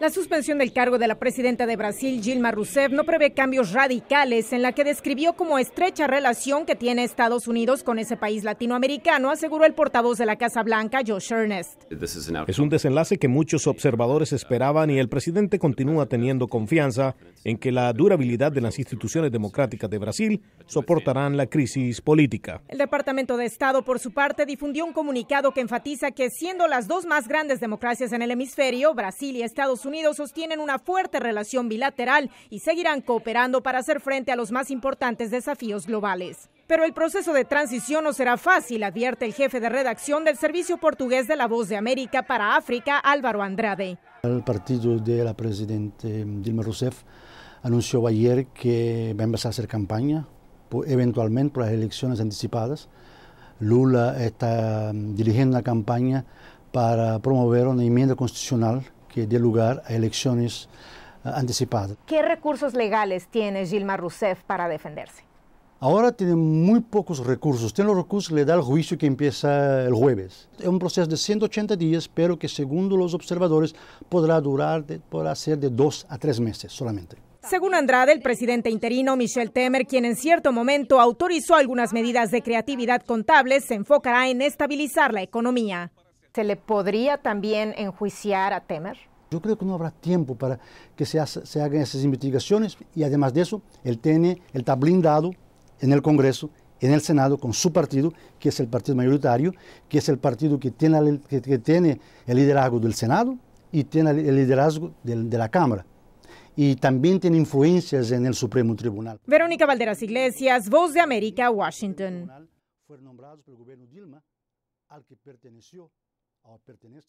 La suspensión del cargo de la presidenta de Brasil, Dilma Rousseff, no prevé cambios radicales en la que describió como estrecha relación que tiene Estados Unidos con ese país latinoamericano, aseguró el portavoz de la Casa Blanca, Josh Ernest. Es un desenlace que muchos observadores esperaban y el presidente continúa teniendo confianza en que la durabilidad de las instituciones democráticas de Brasil soportarán la crisis política. El Departamento de Estado, por su parte, difundió un comunicado que enfatiza que siendo las dos más grandes democracias en el hemisferio, Brasil y Estados Unidos, Unidos sostienen una fuerte relación bilateral y seguirán cooperando para hacer frente a los más importantes desafíos globales. Pero el proceso de transición no será fácil, advierte el jefe de redacción del Servicio Portugués de la Voz de América para África, Álvaro Andrade. El partido de la presidenta Dilma Rousseff anunció ayer que va a empezar a hacer campaña, pues, eventualmente por las elecciones anticipadas. Lula está mm, dirigiendo la campaña para promover una enmienda constitucional que dé lugar a elecciones eh, anticipadas. ¿Qué recursos legales tiene Gilmar Rousseff para defenderse? Ahora tiene muy pocos recursos. Tiene los recursos que le da el juicio que empieza el jueves. Es un proceso de 180 días, pero que según los observadores podrá durar, podrá ser de dos a tres meses solamente. Según Andrade, el presidente interino Michel Temer, quien en cierto momento autorizó algunas medidas de creatividad contable, se enfocará en estabilizar la economía. ¿Se le podría también enjuiciar a Temer? Yo creo que no habrá tiempo para que se, hagan esas investigaciones y además de eso, él, tiene, él está blindado en el Congreso en el Senado con su partido, que es el partido mayoritario, que es el partido que tiene, tiene el liderazgo del Senado y tiene el liderazgo de, de, la Cámara. Y también tiene influencias en el Supremo Tribunal. Verónica Valderas Iglesias, Voz de América, Washington. ao pertenente